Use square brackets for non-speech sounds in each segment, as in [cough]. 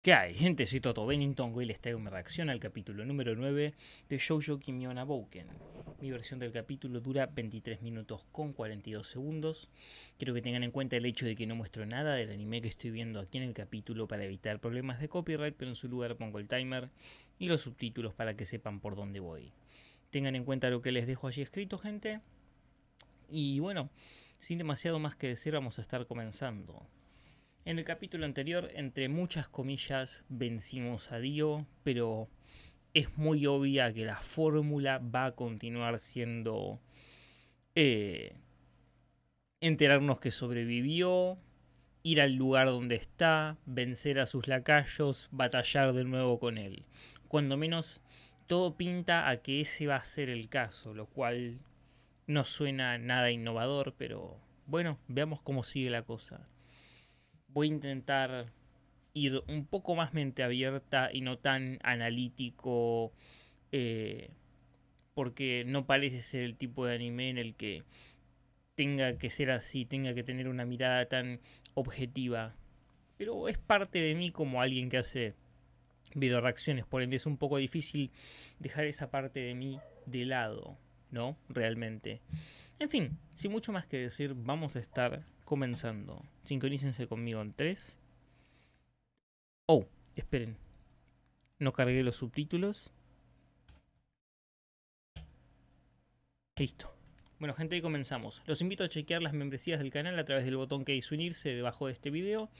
¿Qué hay, gente? Soy Toto Bennington, hoy les traigo mi reacción al capítulo número 9 de Shoujo Kimiona Boken. Mi versión del capítulo dura 23 minutos con 42 segundos. Quiero que tengan en cuenta el hecho de que no muestro nada del anime que estoy viendo aquí en el capítulo para evitar problemas de copyright, pero en su lugar pongo el timer y los subtítulos para que sepan por dónde voy. Tengan en cuenta lo que les dejo allí escrito, gente. Y bueno, sin demasiado más que decir, vamos a estar comenzando. En el capítulo anterior, entre muchas comillas, vencimos a Dio, pero es muy obvia que la fórmula va a continuar siendo eh, enterarnos que sobrevivió, ir al lugar donde está, vencer a sus lacayos, batallar de nuevo con él. Cuando menos todo pinta a que ese va a ser el caso, lo cual no suena nada innovador, pero bueno, veamos cómo sigue la cosa voy a intentar ir un poco más mente abierta y no tan analítico, eh, porque no parece ser el tipo de anime en el que tenga que ser así, tenga que tener una mirada tan objetiva. Pero es parte de mí como alguien que hace video reacciones, por ende es un poco difícil dejar esa parte de mí de lado, ¿no? Realmente. En fin, sin mucho más que decir, vamos a estar comenzando. Sincronícense conmigo en 3. Oh, esperen. No cargué los subtítulos. Listo. Bueno gente, ahí comenzamos. Los invito a chequear las membresías del canal a través del botón que dice unirse debajo de este video.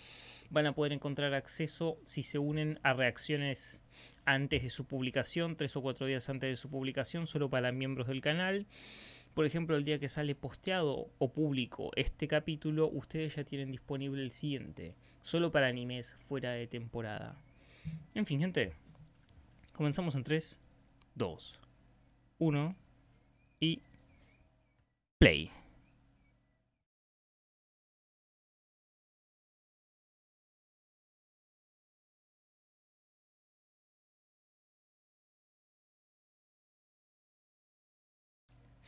Van a poder encontrar acceso si se unen a reacciones antes de su publicación, tres o cuatro días antes de su publicación, solo para miembros del canal por ejemplo, el día que sale posteado o público este capítulo, ustedes ya tienen disponible el siguiente, solo para animes fuera de temporada. En fin, gente, comenzamos en 3, 2, 1 y play.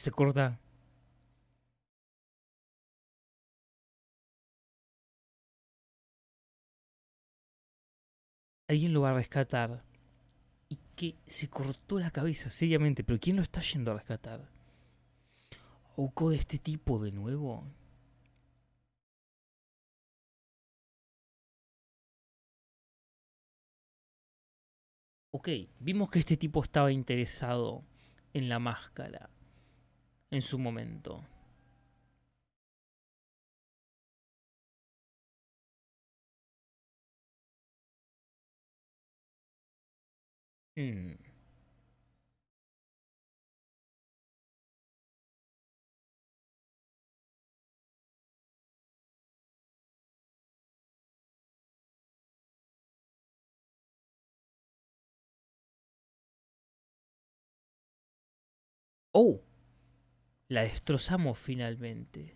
se corta. Alguien lo va a rescatar. Y que se cortó la cabeza seriamente. Pero ¿quién lo está yendo a rescatar? ¿Auco de este tipo de nuevo? Ok, vimos que este tipo estaba interesado en la máscara en su momento. Mm. Oh la destrozamos finalmente.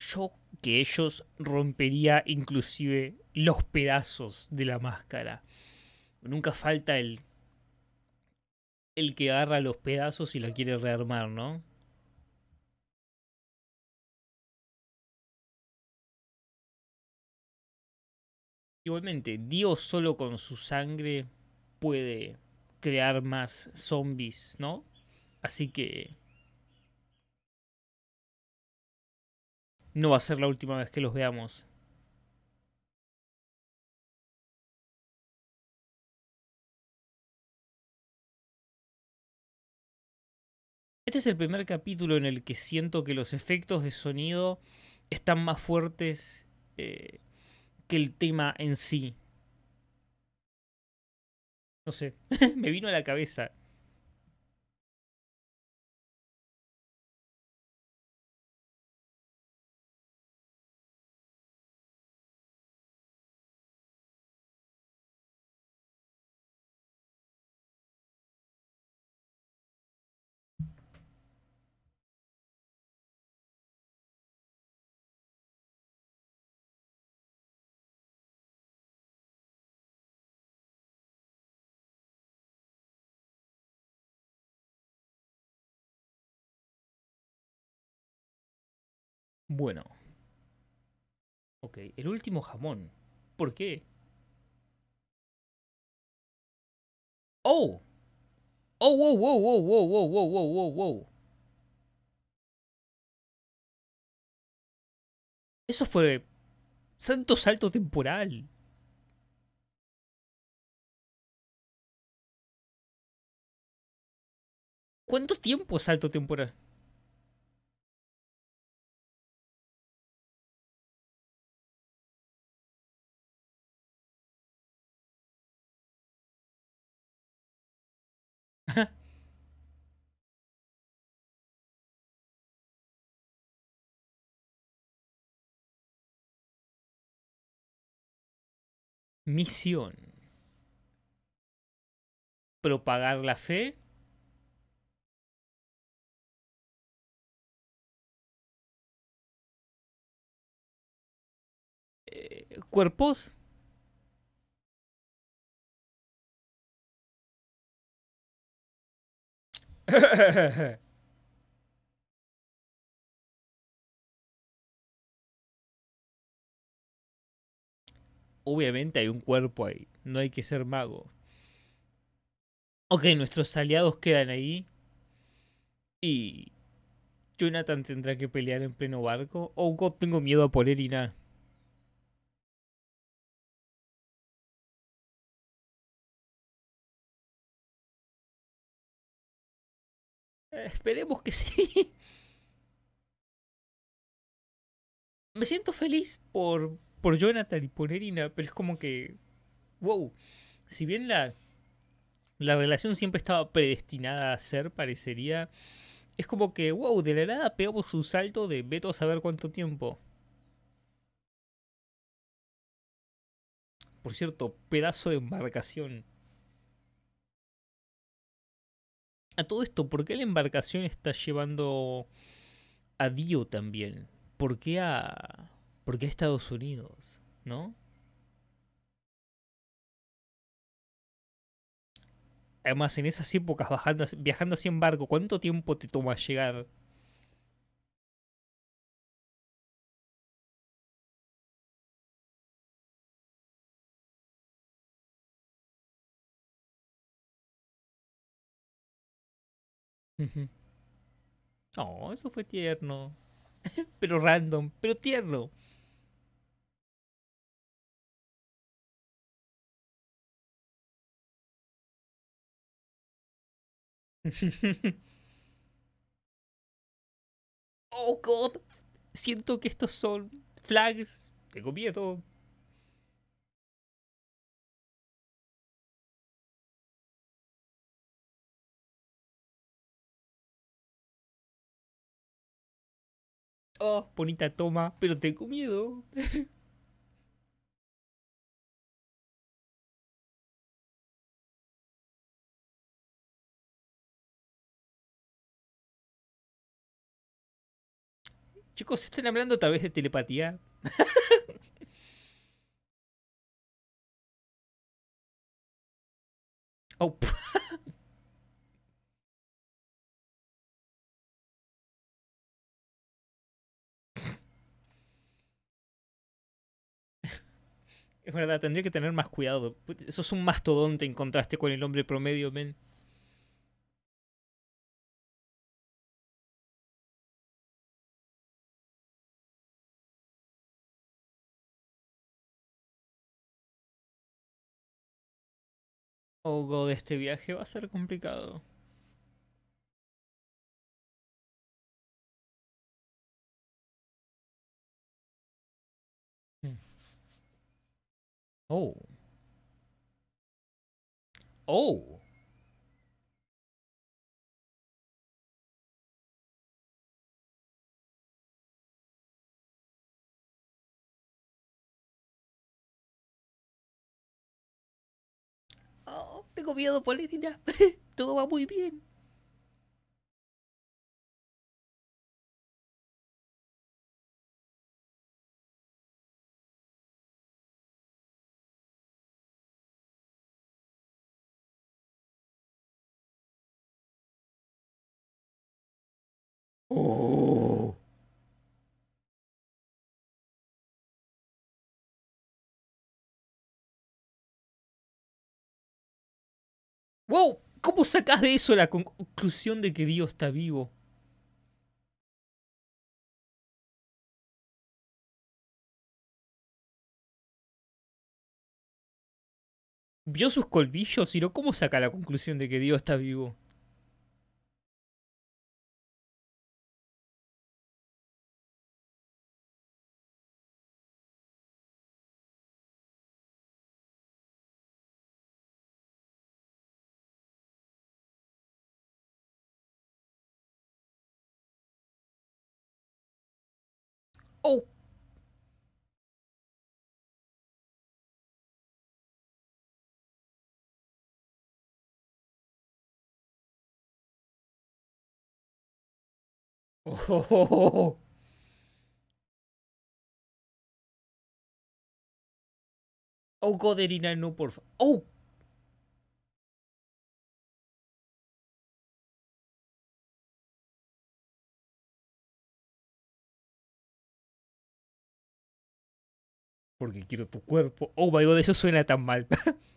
Yo que ellos rompería inclusive los pedazos de la máscara. Nunca falta el el que agarra los pedazos y la quiere rearmar, ¿no? Igualmente, Dios solo con su sangre puede crear más zombies, ¿no? Así que... No va a ser la última vez que los veamos. Este es el primer capítulo en el que siento que los efectos de sonido están más fuertes eh, que el tema en sí. No sé, [laughs] me vino a la cabeza. Bueno. Ok, el último jamón. ¿Por qué? ¡Oh! ¡Oh, wow, wow, wow, wow, wow, wow, wow, wow, wow! Eso fue... Santo salto temporal. ¿Cuánto tiempo salto temporal? misión. Propagar la fe. Eh, cuerpos. [laughs] obviamente hay un cuerpo ahí, no hay que ser mago. Ok, nuestros aliados quedan ahí y Jonathan tendrá que pelear en pleno barco. Oh, God, tengo miedo a poner y nada. Eh, esperemos que sí. [laughs] Me siento feliz por por Jonathan y por Erina, pero es como que, wow, si bien la, la relación siempre estaba predestinada a ser, parecería, es como que, wow, de la nada pegamos un salto de Beto a saber cuánto tiempo. Por cierto, pedazo de embarcación. A todo esto, ¿por qué la embarcación está llevando a Dio también? ¿Por qué a, porque Estados Unidos, ¿no? Además, en esas épocas viajando así en barco, ¿cuánto tiempo te toma llegar? No, eso fue tierno. [laughs] pero random, pero tierno. [laughs] oh, God. Siento que estos son flags. Tengo miedo. Oh, bonita toma, pero tengo miedo. [laughs] Chicos, están hablando tal vez de telepatía. [laughs] oh. [laughs] Es verdad, tendría que tener más cuidado. Eso es un mastodonte en contraste con el hombre promedio, men. de este viaje va a ser complicado. Hmm. Oh. Oh. tengo miedo, Polina. [laughs] Todo va muy bien. Oh. ¡Wow! ¿Cómo sacas de eso la conclusión de que Dios está vivo? ¿Vio sus colmillos? ¿Y cómo saca la conclusión de que Dios está vivo? Oh. Oh. [laughs] Oh god, 89, no, por favor. Oh porque quiero tu cuerpo. Oh my god, eso suena tan mal. [laughs]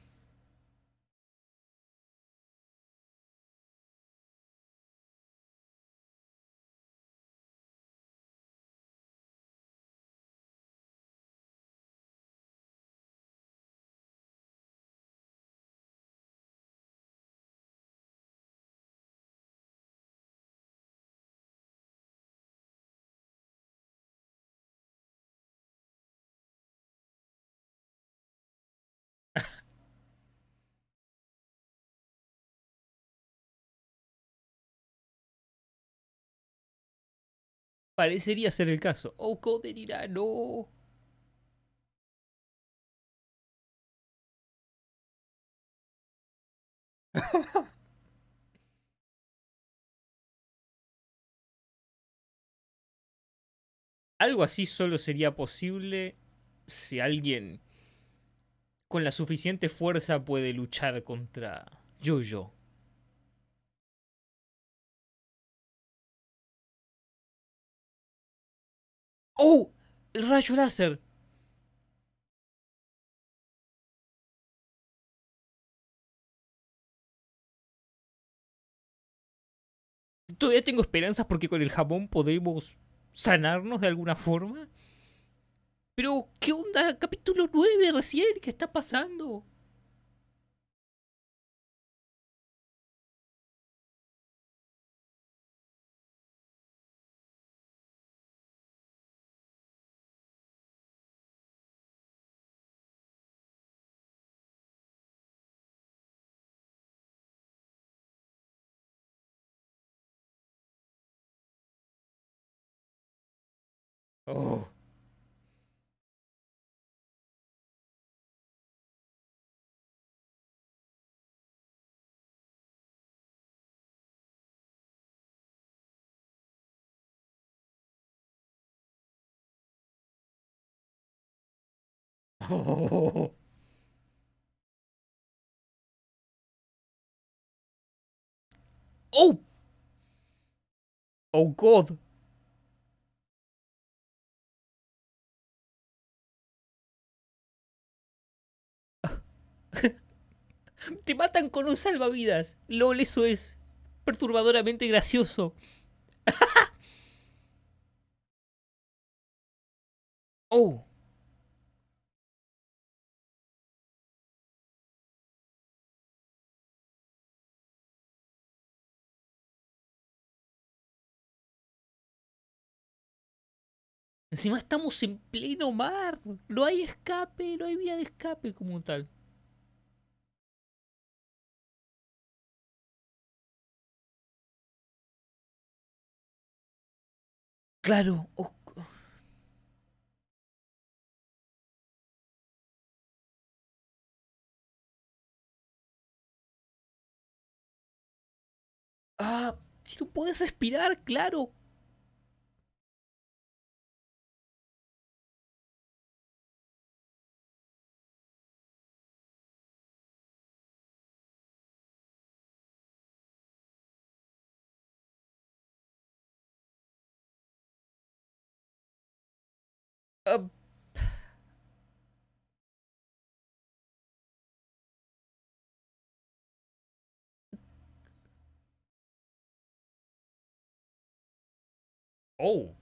Parecería ser el caso. Oh, de no. Algo así solo sería posible si alguien con la suficiente fuerza puede luchar contra Jojo. ¡Oh! El rayo láser. Todavía tengo esperanzas porque con el jabón podremos sanarnos de alguna forma. Pero, ¿qué onda? Capítulo 9 recién, ¿qué está pasando? Oh. Oh. [laughs] Oh, oh God. [laughs] Te matan con un salvavidas. LOL, eso es perturbadoramente gracioso. [laughs] oh. Encima estamos en pleno mar. No hay escape, no hay vía de escape como tal. Claro. Ah, si no puedes respirar, claro, a uh, Oh.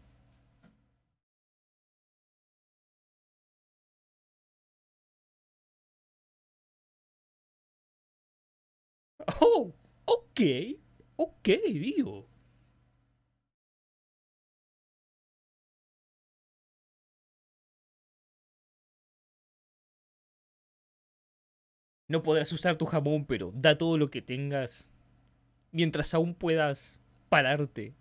Oh, ok, ok, Dio. No podrás usar tu jamón, pero da todo lo que tengas mientras aún puedas pararte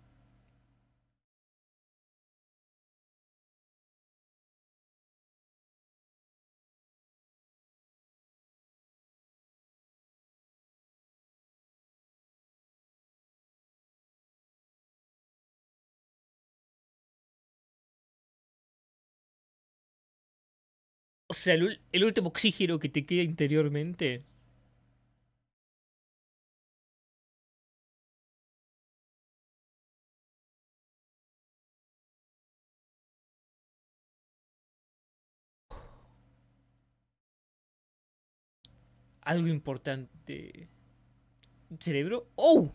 sea, el, último oxígeno que te queda interiormente algo importante. ¿Cerebro? ¡Oh!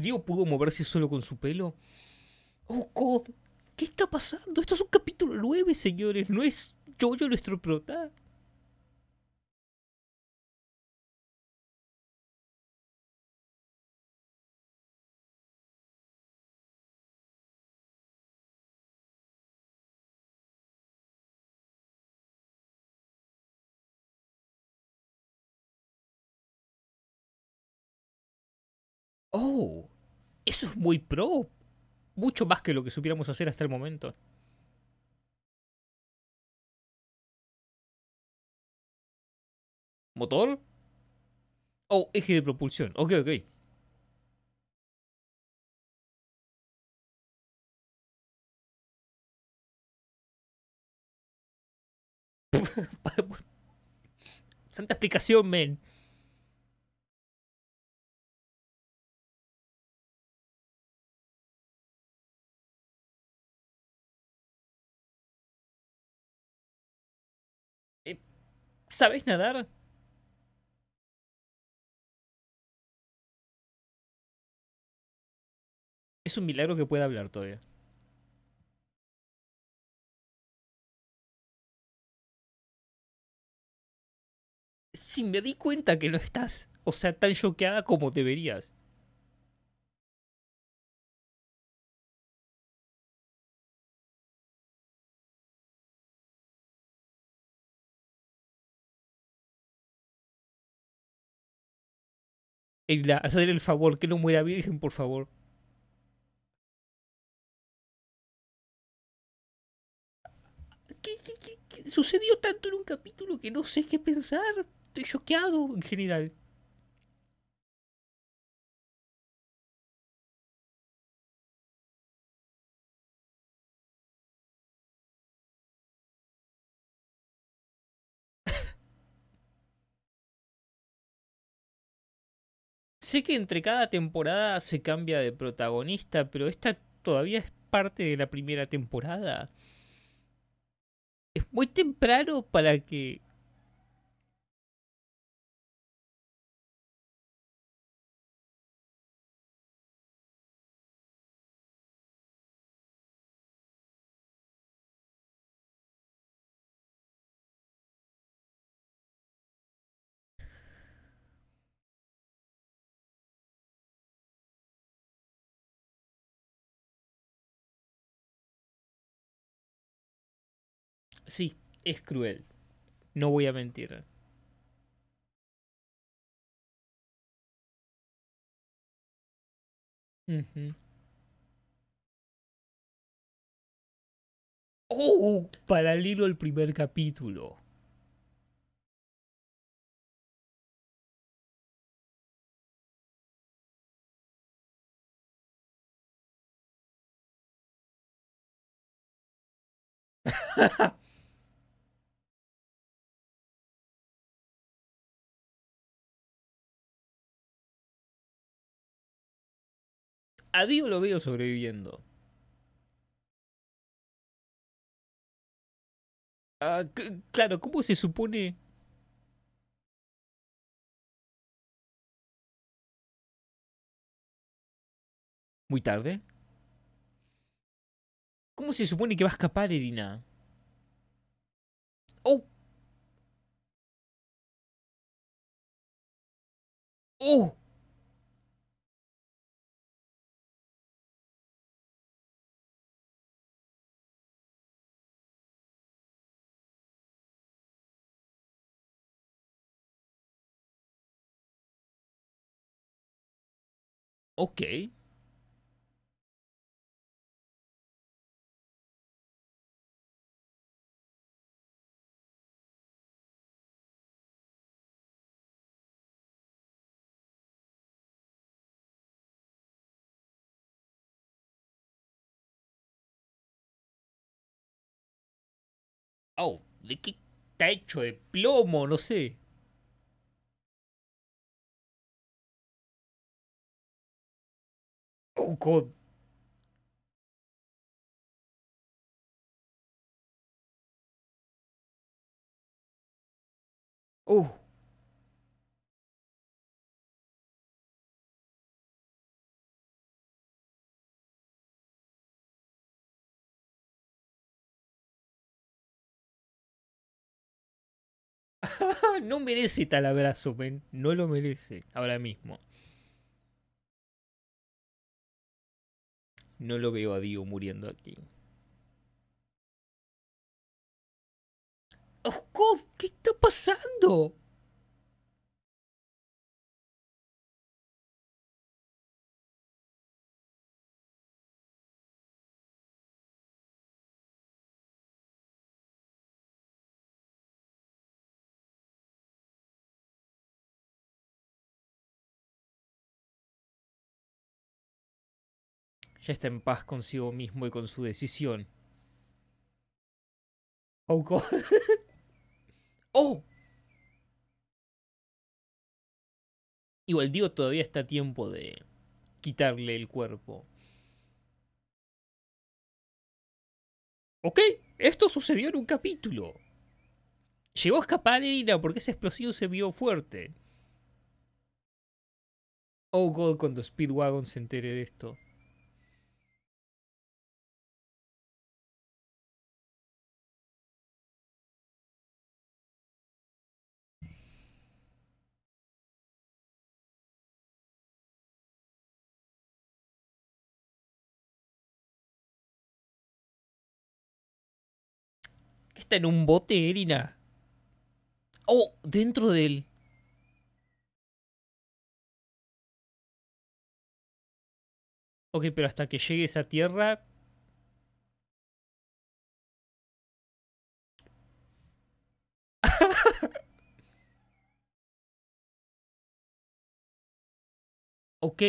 Dio pudo moverse solo con su pelo. Oh, God. ¿Qué está pasando? Esto es un capítulo 9, señores. No es Jojo nuestro prota. Oh, eso es muy pro, mucho más que lo que supiéramos hacer hasta el momento. ¿Motor? Oh, eje de propulsión. Ok, ok. [laughs] Santa explicación, men. ¿Sabes nadar? Es un milagro que pueda hablar todavía. Si me di cuenta que no estás, o sea, tan choqueada como deberías. a el favor, que no muera virgen, por favor. ¿Qué, qué, qué sucedió tanto en un capítulo que no sé qué pensar? Estoy choqueado en general. Sé que entre cada temporada se cambia de protagonista, pero esta todavía es parte de la primera temporada. Es muy temprano para que Sí, es cruel. No voy a mentir. Oh, para Oh, paralelo al primer capítulo. [laughs] a Dios lo veo sobreviviendo. Ah, claro, ¿cómo se supone? Muy tarde. ¿Cómo se supone que va a escapar, Irina? ¡Oh! ¡Oh! Ok. Oh, ¿de qué techo hecho? ¿De plomo? No sé. Oh Oh. [laughs] no merece tal abrazo, men. No lo merece ahora mismo. No lo veo a Dio muriendo aquí. ¡Oh, ¿Qué está pasando? ya está en paz consigo mismo y con su decisión. Oh, God. [laughs] ¡Oh! Igual digo, todavía está a tiempo de quitarle el cuerpo. Ok, esto sucedió en un capítulo. Llegó a escapar Elina porque ese explosivo se vio fuerte. Oh God, cuando Speedwagon se entere de esto. en un bote, Erina. Oh, dentro de él. Ok, pero hasta que llegue esa tierra... [laughs] ok,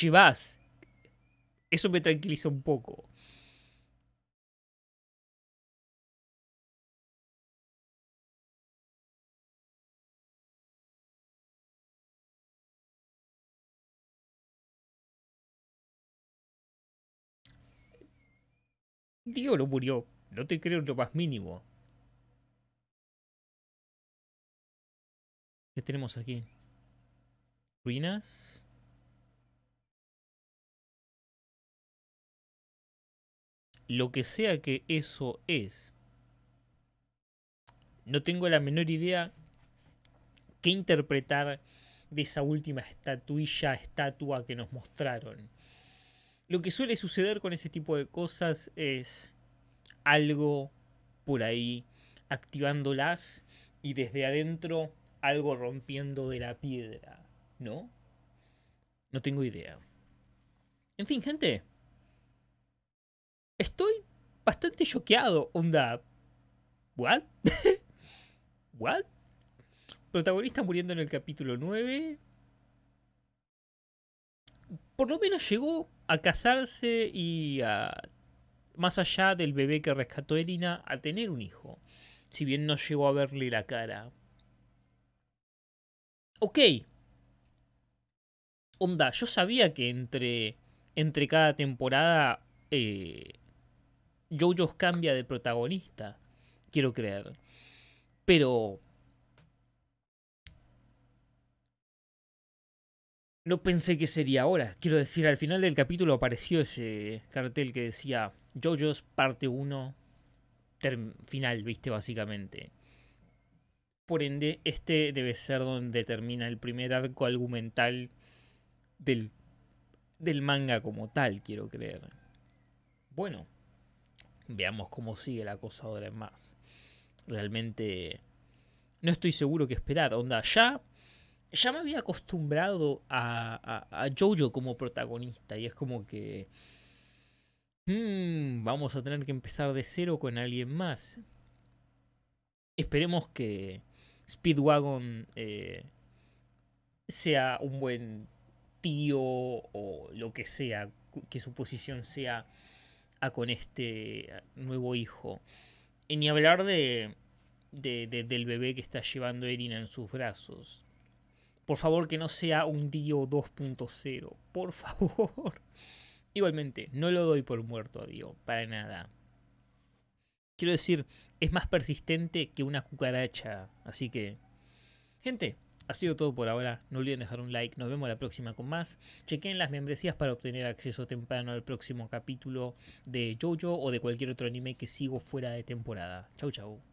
llevas. Eso me tranquiliza un poco. Dios lo murió. No te creo lo más mínimo. ¿Qué tenemos aquí? Ruinas. Lo que sea que eso es. No tengo la menor idea qué interpretar de esa última estatuilla, estatua que nos mostraron lo que suele suceder con ese tipo de cosas es algo por ahí activándolas y desde adentro algo rompiendo de la piedra, ¿no? No tengo idea. En fin, gente. Estoy bastante choqueado, onda. ¿What? [laughs] ¿What? Protagonista muriendo en el capítulo 9. Por lo menos llegó a casarse y a, más allá del bebé que rescató Elina, a tener un hijo, si bien no llegó a verle la cara. Ok. Onda, yo sabía que entre, entre cada temporada eh, Jojo cambia de protagonista, quiero creer. Pero no pensé que sería ahora. Quiero decir, al final del capítulo apareció ese cartel que decía JoJo's parte 1 final, viste, básicamente. Por ende, este debe ser donde termina el primer arco argumental del, del manga como tal, quiero creer. Bueno, veamos cómo sigue la cosa ahora en más. Realmente no estoy seguro qué esperar. Onda, ya ya me había acostumbrado a, Jojo como protagonista y es como que... Hmm, vamos a tener que empezar de cero con alguien más. Esperemos que Speedwagon eh, sea un buen tío o lo que sea, que su posición sea a con este nuevo hijo. Y ni hablar de, del bebé que está llevando Erina en sus brazos. Por favor, que no sea un Dio 2.0. Por favor. [laughs] Igualmente, no lo doy por muerto a Dio, para nada. Quiero decir, es más persistente que una cucaracha. Así que... Gente, ha sido todo por ahora. No olviden dejar un like. Nos vemos la próxima con más. Chequen las membresías para obtener acceso temprano al próximo capítulo de JoJo o de cualquier otro anime que sigo fuera de temporada. Chau chau.